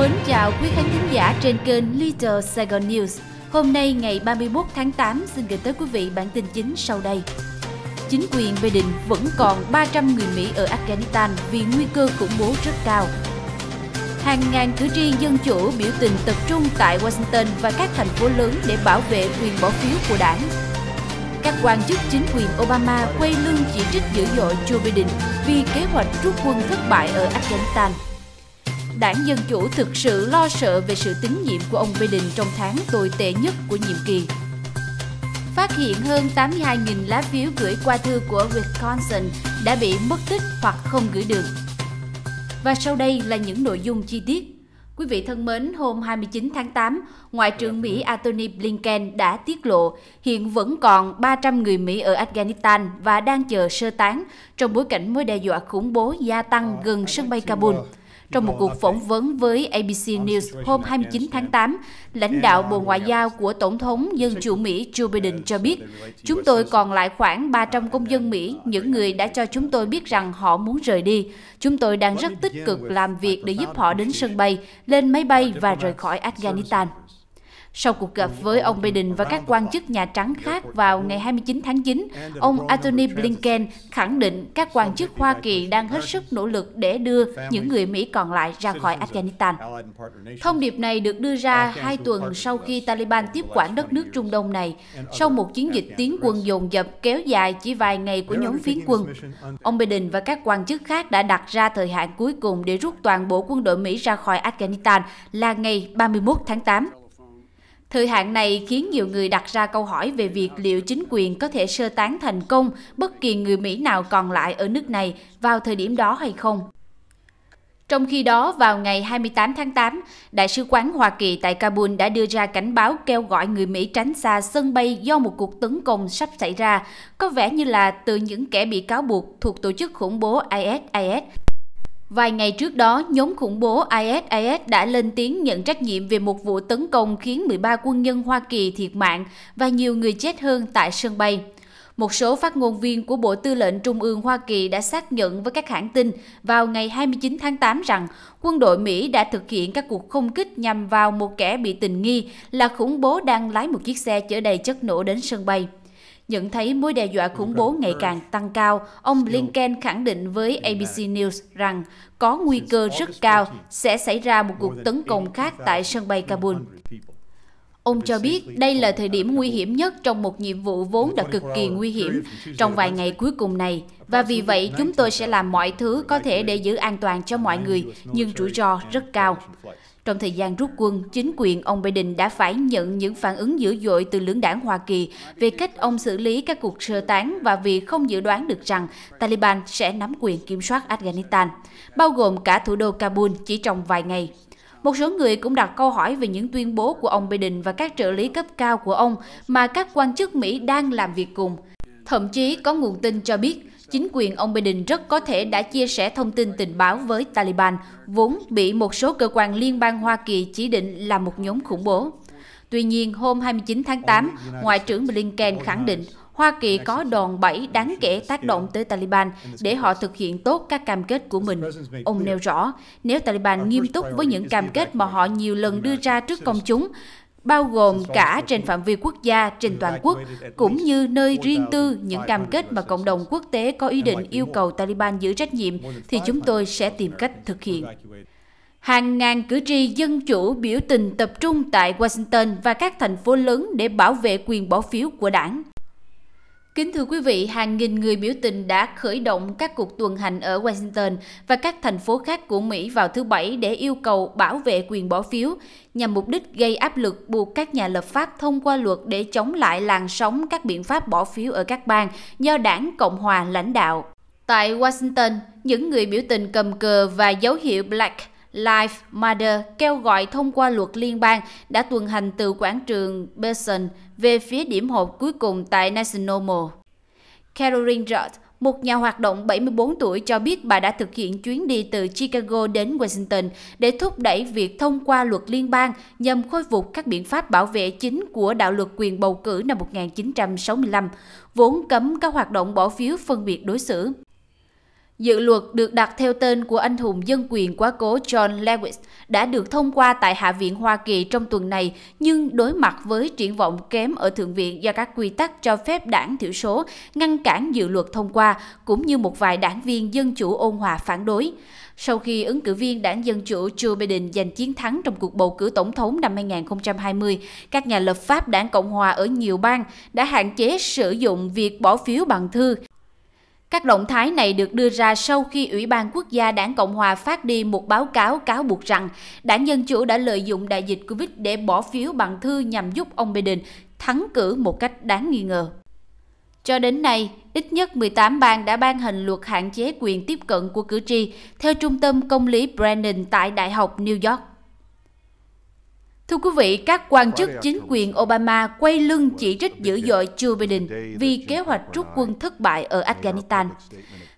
Mến chào quý khán thính giả trên kênh Little Saigon News. Hôm nay ngày 31 tháng 8 xin gửi tới quý vị bản tin chính sau đây. Chính quyền Biden vẫn còn 300 người Mỹ ở Afghanistan vì nguy cơ khủng bố rất cao. Hàng ngàn cử tri dân chủ biểu tình tập trung tại Washington và các thành phố lớn để bảo vệ quyền bỏ phiếu của đảng. Các quan chức chính quyền Obama quay lưng chỉ trích dữ dội Joe Biden vì kế hoạch rút quân thất bại ở Afghanistan đảng Dân Chủ thực sự lo sợ về sự tín nhiệm của ông Biden trong tháng tồi tệ nhất của nhiệm kỳ. Phát hiện hơn 82.000 lá phiếu gửi qua thư của Wisconsin đã bị mất tích hoặc không gửi được. Và sau đây là những nội dung chi tiết. Quý vị thân mến, hôm 29 tháng 8, Ngoại trưởng Mỹ Antony Blinken đã tiết lộ hiện vẫn còn 300 người Mỹ ở Afghanistan và đang chờ sơ tán trong bối cảnh mối đe dọa khủng bố gia tăng gần sân bay Kabul. Trong một cuộc phỏng vấn với ABC News hôm 29 tháng 8, lãnh đạo Bộ Ngoại giao của Tổng thống Dân chủ Mỹ Joe Biden cho biết, chúng tôi còn lại khoảng 300 công dân Mỹ, những người đã cho chúng tôi biết rằng họ muốn rời đi. Chúng tôi đang rất tích cực làm việc để giúp họ đến sân bay, lên máy bay và rời khỏi Afghanistan. Sau cuộc gặp với ông Biden và các quan chức Nhà Trắng khác vào ngày 29 tháng 9, ông Antony Blinken khẳng định các quan chức Hoa Kỳ đang hết sức nỗ lực để đưa những người Mỹ còn lại ra khỏi Afghanistan. Thông điệp này được đưa ra hai tuần sau khi Taliban tiếp quản đất nước Trung Đông này, sau một chiến dịch tiến quân dồn dập kéo dài chỉ vài ngày của nhóm phiến quân. Ông Biden và các quan chức khác đã đặt ra thời hạn cuối cùng để rút toàn bộ quân đội Mỹ ra khỏi Afghanistan là ngày 31 tháng 8. Thời hạn này khiến nhiều người đặt ra câu hỏi về việc liệu chính quyền có thể sơ tán thành công bất kỳ người Mỹ nào còn lại ở nước này vào thời điểm đó hay không. Trong khi đó, vào ngày 28 tháng 8, Đại sứ quán Hoa Kỳ tại Kabul đã đưa ra cảnh báo kêu gọi người Mỹ tránh xa sân bay do một cuộc tấn công sắp xảy ra, có vẻ như là từ những kẻ bị cáo buộc thuộc tổ chức khủng bố ISIS Vài ngày trước đó, nhóm khủng bố ISIS đã lên tiếng nhận trách nhiệm về một vụ tấn công khiến 13 quân nhân Hoa Kỳ thiệt mạng và nhiều người chết hơn tại sân bay. Một số phát ngôn viên của Bộ Tư lệnh Trung ương Hoa Kỳ đã xác nhận với các hãng tin vào ngày 29 tháng 8 rằng quân đội Mỹ đã thực hiện các cuộc không kích nhằm vào một kẻ bị tình nghi là khủng bố đang lái một chiếc xe chở đầy chất nổ đến sân bay. Nhận thấy mối đe dọa khủng bố ngày càng tăng cao, ông Blinken khẳng định với ABC News rằng có nguy cơ rất cao sẽ xảy ra một cuộc tấn công khác tại sân bay Kabul. Ông cho biết đây là thời điểm nguy hiểm nhất trong một nhiệm vụ vốn đã cực kỳ nguy hiểm trong vài ngày cuối cùng này, và vì vậy chúng tôi sẽ làm mọi thứ có thể để giữ an toàn cho mọi người, nhưng rủi ro rất cao. Trong thời gian rút quân, chính quyền ông Biden đã phải nhận những phản ứng dữ dội từ lưỡng đảng Hoa Kỳ về cách ông xử lý các cuộc sơ tán và vì không dự đoán được rằng Taliban sẽ nắm quyền kiểm soát Afghanistan, bao gồm cả thủ đô Kabul chỉ trong vài ngày. Một số người cũng đặt câu hỏi về những tuyên bố của ông Biden và các trợ lý cấp cao của ông mà các quan chức Mỹ đang làm việc cùng. Thậm chí có nguồn tin cho biết chính quyền ông Biden rất có thể đã chia sẻ thông tin tình báo với Taliban, vốn bị một số cơ quan liên bang Hoa Kỳ chỉ định là một nhóm khủng bố. Tuy nhiên, hôm 29 tháng 8, Ngoại trưởng Blinken khẳng định Hoa Kỳ có đòn bẩy đáng kể tác động tới Taliban để họ thực hiện tốt các cam kết của mình. Ông nêu rõ, nếu Taliban nghiêm túc với những cam kết mà họ nhiều lần đưa ra trước công chúng, bao gồm cả trên phạm vi quốc gia, trên toàn quốc, cũng như nơi riêng tư những cam kết mà cộng đồng quốc tế có ý định yêu cầu Taliban giữ trách nhiệm, thì chúng tôi sẽ tìm cách thực hiện. Hàng ngàn cử tri dân chủ biểu tình tập trung tại Washington và các thành phố lớn để bảo vệ quyền bỏ phiếu của đảng. Kính thưa quý vị, hàng nghìn người biểu tình đã khởi động các cuộc tuần hành ở Washington và các thành phố khác của Mỹ vào thứ Bảy để yêu cầu bảo vệ quyền bỏ phiếu, nhằm mục đích gây áp lực buộc các nhà lập pháp thông qua luật để chống lại làn sóng các biện pháp bỏ phiếu ở các bang do đảng Cộng Hòa lãnh đạo. Tại Washington, những người biểu tình cầm cờ và dấu hiệu Black Life Matter kêu gọi thông qua luật liên bang đã tuần hành từ quảng trường Besson về phía điểm hộp cuối cùng tại National Mall. Caroline Roth, một nhà hoạt động 74 tuổi cho biết bà đã thực hiện chuyến đi từ Chicago đến Washington để thúc đẩy việc thông qua luật liên bang nhằm khôi phục các biện pháp bảo vệ chính của đạo luật quyền bầu cử năm 1965, vốn cấm các hoạt động bỏ phiếu phân biệt đối xử. Dự luật được đặt theo tên của anh hùng dân quyền quá cố John Lewis đã được thông qua tại Hạ viện Hoa Kỳ trong tuần này, nhưng đối mặt với triển vọng kém ở Thượng viện do các quy tắc cho phép đảng thiểu số ngăn cản dự luật thông qua, cũng như một vài đảng viên dân chủ ôn hòa phản đối. Sau khi ứng cử viên đảng Dân Chủ Joe Biden giành chiến thắng trong cuộc bầu cử tổng thống năm 2020, các nhà lập pháp đảng Cộng Hòa ở nhiều bang đã hạn chế sử dụng việc bỏ phiếu bằng thư các động thái này được đưa ra sau khi Ủy ban Quốc gia Đảng Cộng Hòa phát đi một báo cáo cáo buộc rằng Đảng Dân Chủ đã lợi dụng đại dịch Covid để bỏ phiếu bằng thư nhằm giúp ông Biden thắng cử một cách đáng nghi ngờ. Cho đến nay, ít nhất 18 bang đã ban hành luật hạn chế quyền tiếp cận của cử tri theo Trung tâm Công lý Brandon tại Đại học New York. Thưa quý vị, các quan chức chính quyền Obama quay lưng chỉ trích dữ dội Joe Biden vì kế hoạch rút quân thất bại ở Afghanistan.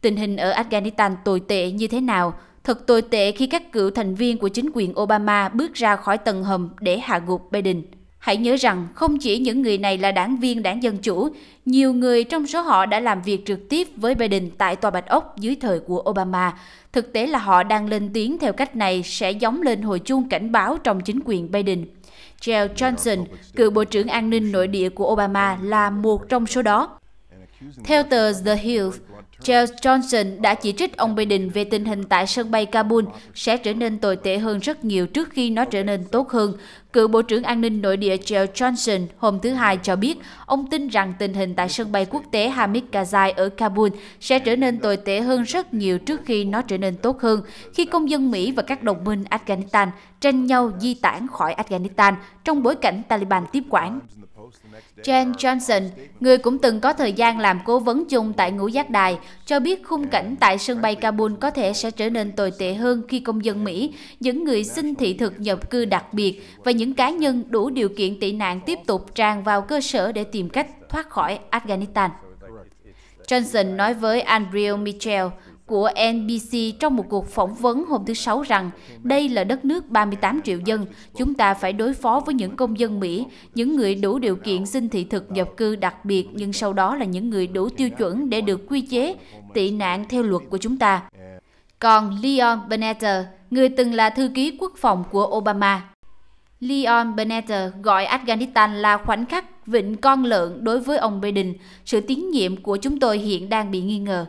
Tình hình ở Afghanistan tồi tệ như thế nào? Thật tồi tệ khi các cựu thành viên của chính quyền Obama bước ra khỏi tầng hầm để hạ gục Biden. Hãy nhớ rằng không chỉ những người này là đảng viên đảng Dân Chủ, nhiều người trong số họ đã làm việc trực tiếp với Biden tại Tòa Bạch Ốc dưới thời của Obama. Thực tế là họ đang lên tiếng theo cách này sẽ giống lên hồi chuông cảnh báo trong chính quyền Biden. Jill Johnson, cựu Bộ trưởng An ninh Nội địa của Obama, là một trong số đó. Theo tờ The Hill, Charles Johnson đã chỉ trích ông Biden về tình hình tại sân bay Kabul sẽ trở nên tồi tệ hơn rất nhiều trước khi nó trở nên tốt hơn. Cựu Bộ trưởng An ninh nội địa Charles Johnson hôm thứ Hai cho biết ông tin rằng tình hình tại sân bay quốc tế Hamid Karzai ở Kabul sẽ trở nên tồi tệ hơn rất nhiều trước khi nó trở nên tốt hơn, khi công dân Mỹ và các đồng minh Afghanistan tranh nhau di tản khỏi Afghanistan trong bối cảnh Taliban tiếp quản. Jen Johnson, người cũng từng có thời gian làm cố vấn chung tại ngũ giác đài, cho biết khung cảnh tại sân bay Kabul có thể sẽ trở nên tồi tệ hơn khi công dân Mỹ, những người xin thị thực nhập cư đặc biệt và những cá nhân đủ điều kiện tị nạn tiếp tục tràn vào cơ sở để tìm cách thoát khỏi Afghanistan. Johnson nói với Andrew Mitchell, của NBC trong một cuộc phỏng vấn hôm thứ Sáu rằng đây là đất nước 38 triệu dân, chúng ta phải đối phó với những công dân Mỹ, những người đủ điều kiện xin thị thực nhập cư đặc biệt nhưng sau đó là những người đủ tiêu chuẩn để được quy chế tị nạn theo luật của chúng ta. Còn Leon Bennetter, người từng là thư ký quốc phòng của Obama, Leon Bennetter gọi Afghanistan là khoảnh khắc vịnh con lợn đối với ông Biden. Sự tín nhiệm của chúng tôi hiện đang bị nghi ngờ.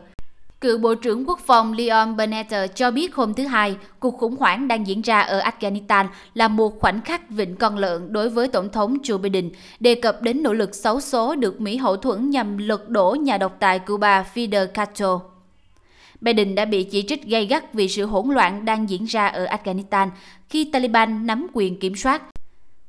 Cựu Bộ trưởng Quốc phòng Leon Bernett cho biết hôm thứ Hai, cuộc khủng hoảng đang diễn ra ở Afghanistan là một khoảnh khắc vịnh con lợn đối với Tổng thống Joe Biden, đề cập đến nỗ lực xấu số được Mỹ hậu thuẫn nhằm lật đổ nhà độc tài Cuba Fidel Castro. Biden đã bị chỉ trích gay gắt vì sự hỗn loạn đang diễn ra ở Afghanistan khi Taliban nắm quyền kiểm soát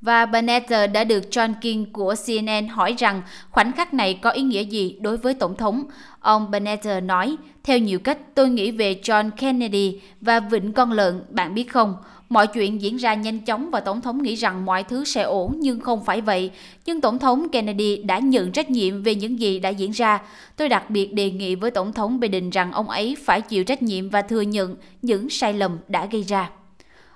và Benneter đã được John King của CNN hỏi rằng khoảnh khắc này có ý nghĩa gì đối với Tổng thống. Ông Benneter nói, theo nhiều cách tôi nghĩ về John Kennedy và vịnh con lợn, bạn biết không? Mọi chuyện diễn ra nhanh chóng và Tổng thống nghĩ rằng mọi thứ sẽ ổn nhưng không phải vậy. Nhưng Tổng thống Kennedy đã nhận trách nhiệm về những gì đã diễn ra. Tôi đặc biệt đề nghị với Tổng thống Biden rằng ông ấy phải chịu trách nhiệm và thừa nhận những sai lầm đã gây ra.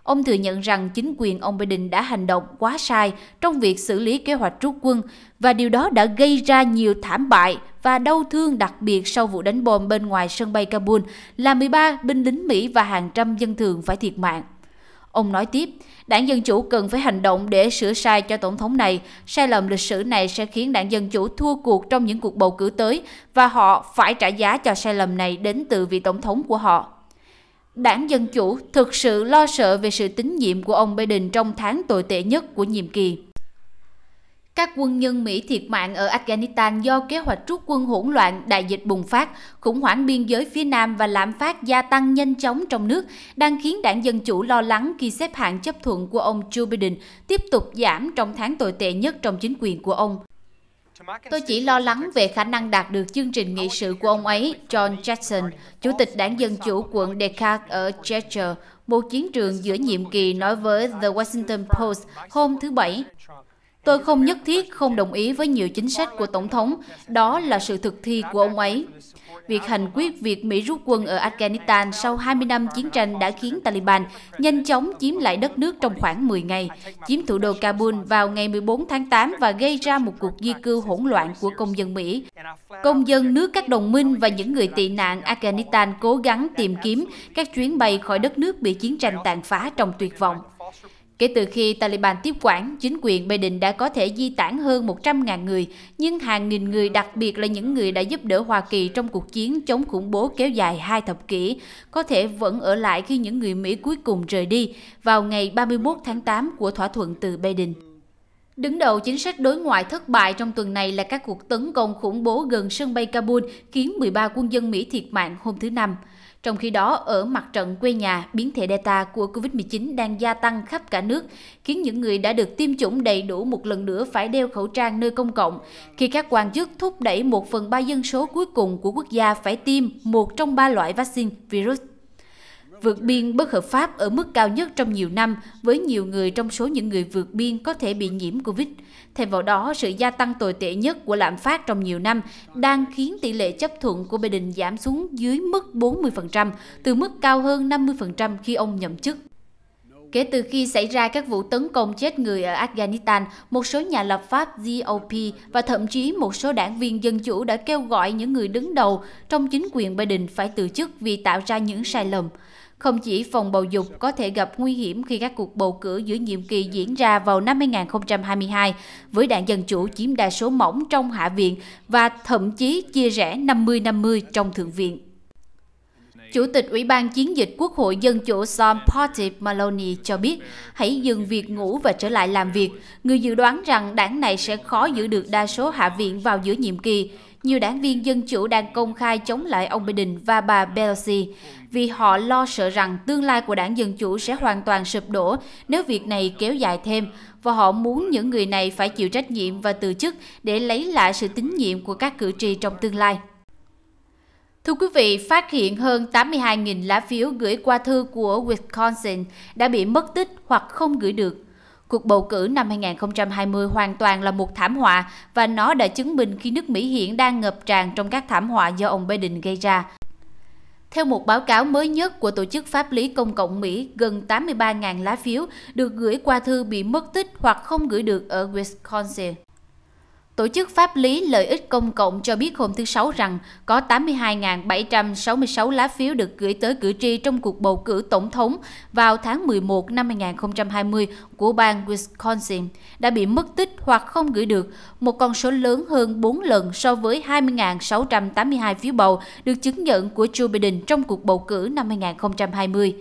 Ông thừa nhận rằng chính quyền ông Biden đã hành động quá sai trong việc xử lý kế hoạch rút quân và điều đó đã gây ra nhiều thảm bại và đau thương đặc biệt sau vụ đánh bom bên ngoài sân bay Kabul, làm 13 binh lính Mỹ và hàng trăm dân thường phải thiệt mạng. Ông nói tiếp, đảng Dân Chủ cần phải hành động để sửa sai cho tổng thống này. Sai lầm lịch sử này sẽ khiến đảng Dân Chủ thua cuộc trong những cuộc bầu cử tới và họ phải trả giá cho sai lầm này đến từ vị tổng thống của họ. Đảng Dân Chủ thực sự lo sợ về sự tín nhiệm của ông Biden trong tháng tồi tệ nhất của nhiệm kỳ. Các quân nhân Mỹ thiệt mạng ở Afghanistan do kế hoạch rút quân hỗn loạn, đại dịch bùng phát, khủng hoảng biên giới phía Nam và lạm phát gia tăng nhanh chóng trong nước đang khiến đảng Dân Chủ lo lắng khi xếp hạng chấp thuận của ông Joe Biden tiếp tục giảm trong tháng tồi tệ nhất trong chính quyền của ông. Tôi chỉ lo lắng về khả năng đạt được chương trình nghị sự của ông ấy, John Jackson, Chủ tịch đảng Dân Chủ quận Descartes ở Chester, một chiến trường giữa nhiệm kỳ nói với The Washington Post hôm thứ Bảy. Tôi không nhất thiết không đồng ý với nhiều chính sách của Tổng thống, đó là sự thực thi của ông ấy. Việc hành quyết việc Mỹ rút quân ở Afghanistan sau 20 năm chiến tranh đã khiến Taliban nhanh chóng chiếm lại đất nước trong khoảng 10 ngày, chiếm thủ đô Kabul vào ngày 14 tháng 8 và gây ra một cuộc di cư hỗn loạn của công dân Mỹ. Công dân nước các đồng minh và những người tị nạn Afghanistan cố gắng tìm kiếm các chuyến bay khỏi đất nước bị chiến tranh tàn phá trong tuyệt vọng. Kể từ khi Taliban tiếp quản, chính quyền Biden đã có thể di tản hơn 100.000 người, nhưng hàng nghìn người đặc biệt là những người đã giúp đỡ Hoa Kỳ trong cuộc chiến chống khủng bố kéo dài hai thập kỷ, có thể vẫn ở lại khi những người Mỹ cuối cùng rời đi vào ngày 31 tháng 8 của thỏa thuận từ Biden. Đứng đầu chính sách đối ngoại thất bại trong tuần này là các cuộc tấn công khủng bố gần sân bay Kabul khiến 13 quân dân Mỹ thiệt mạng hôm thứ Năm. Trong khi đó, ở mặt trận quê nhà, biến thể Delta của COVID-19 đang gia tăng khắp cả nước, khiến những người đã được tiêm chủng đầy đủ một lần nữa phải đeo khẩu trang nơi công cộng, khi các quan chức thúc đẩy một phần ba dân số cuối cùng của quốc gia phải tiêm một trong ba loại vaccine virus vượt biên bất hợp pháp ở mức cao nhất trong nhiều năm với nhiều người trong số những người vượt biên có thể bị nhiễm Covid. Thêm vào đó, sự gia tăng tồi tệ nhất của lạm phát trong nhiều năm đang khiến tỷ lệ chấp thuận của Biden giảm xuống dưới mức 40%, từ mức cao hơn 50% khi ông nhậm chức. Kể từ khi xảy ra các vụ tấn công chết người ở Afghanistan, một số nhà lập pháp GOP và thậm chí một số đảng viên Dân Chủ đã kêu gọi những người đứng đầu trong chính quyền Biden phải từ chức vì tạo ra những sai lầm. Không chỉ phòng bầu dục có thể gặp nguy hiểm khi các cuộc bầu cử giữa nhiệm kỳ diễn ra vào năm 2022 với đảng Dân Chủ chiếm đa số mỏng trong Hạ viện và thậm chí chia rẽ 50-50 trong Thượng viện. Chủ tịch Ủy ban Chiến dịch Quốc hội Dân chủ Sam Portip Maloney cho biết, hãy dừng việc ngủ và trở lại làm việc. Người dự đoán rằng đảng này sẽ khó giữ được đa số hạ viện vào giữa nhiệm kỳ nhiều đảng viên Dân Chủ đang công khai chống lại ông Biden và bà Pelosi vì họ lo sợ rằng tương lai của đảng Dân Chủ sẽ hoàn toàn sụp đổ nếu việc này kéo dài thêm và họ muốn những người này phải chịu trách nhiệm và từ chức để lấy lại sự tín nhiệm của các cử tri trong tương lai. Thưa quý vị, phát hiện hơn 82.000 lá phiếu gửi qua thư của Wisconsin đã bị mất tích hoặc không gửi được Cuộc bầu cử năm 2020 hoàn toàn là một thảm họa và nó đã chứng minh khi nước Mỹ hiện đang ngập tràn trong các thảm họa do ông Biden gây ra. Theo một báo cáo mới nhất của Tổ chức Pháp lý Công cộng Mỹ, gần 83.000 lá phiếu được gửi qua thư bị mất tích hoặc không gửi được ở Wisconsin. Tổ chức Pháp lý Lợi ích Công cộng cho biết hôm thứ Sáu rằng có 82.766 lá phiếu được gửi tới cử tri trong cuộc bầu cử tổng thống vào tháng 11 năm 2020 của bang Wisconsin đã bị mất tích hoặc không gửi được, một con số lớn hơn 4 lần so với 20.682 phiếu bầu được chứng nhận của Joe Biden trong cuộc bầu cử năm 2020.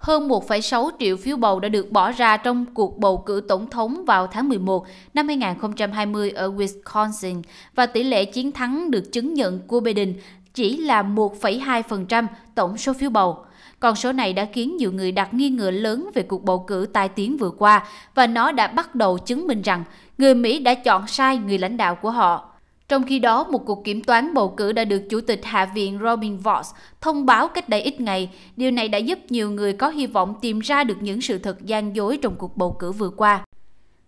Hơn 1,6 triệu phiếu bầu đã được bỏ ra trong cuộc bầu cử tổng thống vào tháng 11 năm 2020 ở Wisconsin và tỷ lệ chiến thắng được chứng nhận của Biden chỉ là 1,2% tổng số phiếu bầu. Con số này đã khiến nhiều người đặt nghi ngờ lớn về cuộc bầu cử tai tiếng vừa qua và nó đã bắt đầu chứng minh rằng người Mỹ đã chọn sai người lãnh đạo của họ. Trong khi đó, một cuộc kiểm toán bầu cử đã được Chủ tịch Hạ viện Robin Voss thông báo cách đây ít ngày. Điều này đã giúp nhiều người có hy vọng tìm ra được những sự thật gian dối trong cuộc bầu cử vừa qua.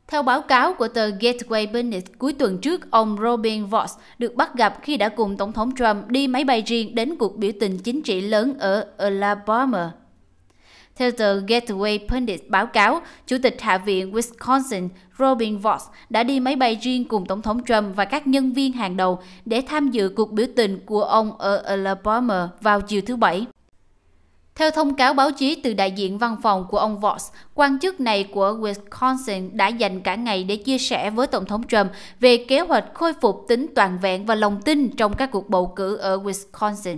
Theo báo cáo của tờ Gateway Business cuối tuần trước, ông Robin Voss được bắt gặp khi đã cùng Tổng thống Trump đi máy bay riêng đến cuộc biểu tình chính trị lớn ở Alabama. Theo tờ Gateway Pundit báo cáo, Chủ tịch Hạ viện Wisconsin Robin Voss đã đi máy bay riêng cùng Tổng thống Trump và các nhân viên hàng đầu để tham dự cuộc biểu tình của ông ở Alabama vào chiều thứ Bảy. Theo thông cáo báo chí từ đại diện văn phòng của ông Voss, quan chức này của Wisconsin đã dành cả ngày để chia sẻ với Tổng thống Trump về kế hoạch khôi phục tính toàn vẹn và lòng tin trong các cuộc bầu cử ở Wisconsin.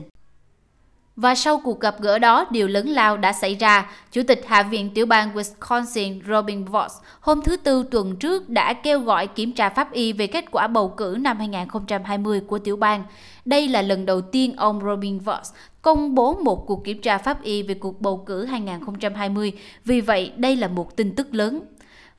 Và sau cuộc gặp gỡ đó, điều lớn lao đã xảy ra. Chủ tịch Hạ viện tiểu bang Wisconsin Robin Voss hôm thứ Tư tuần trước đã kêu gọi kiểm tra pháp y về kết quả bầu cử năm 2020 của tiểu bang. Đây là lần đầu tiên ông Robin Voss công bố một cuộc kiểm tra pháp y về cuộc bầu cử 2020, vì vậy đây là một tin tức lớn.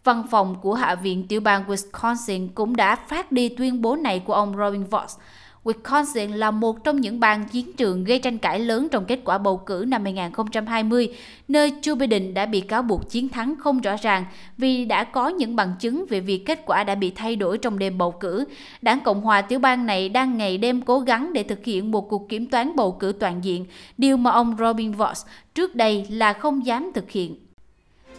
Văn phòng của Hạ viện tiểu bang Wisconsin cũng đã phát đi tuyên bố này của ông Robin Voss. Wisconsin là một trong những bang chiến trường gây tranh cãi lớn trong kết quả bầu cử năm 2020, nơi Joe Biden đã bị cáo buộc chiến thắng không rõ ràng vì đã có những bằng chứng về việc kết quả đã bị thay đổi trong đêm bầu cử. Đảng Cộng hòa tiểu bang này đang ngày đêm cố gắng để thực hiện một cuộc kiểm toán bầu cử toàn diện, điều mà ông Robin Voss trước đây là không dám thực hiện.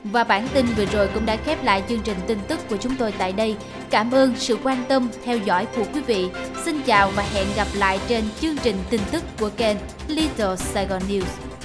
Và bản tin vừa rồi cũng đã khép lại chương trình tin tức của chúng tôi tại đây. Cảm ơn sự quan tâm, theo dõi của quý vị. Xin chào và hẹn gặp lại trên chương trình tin tức của kênh Little Saigon News.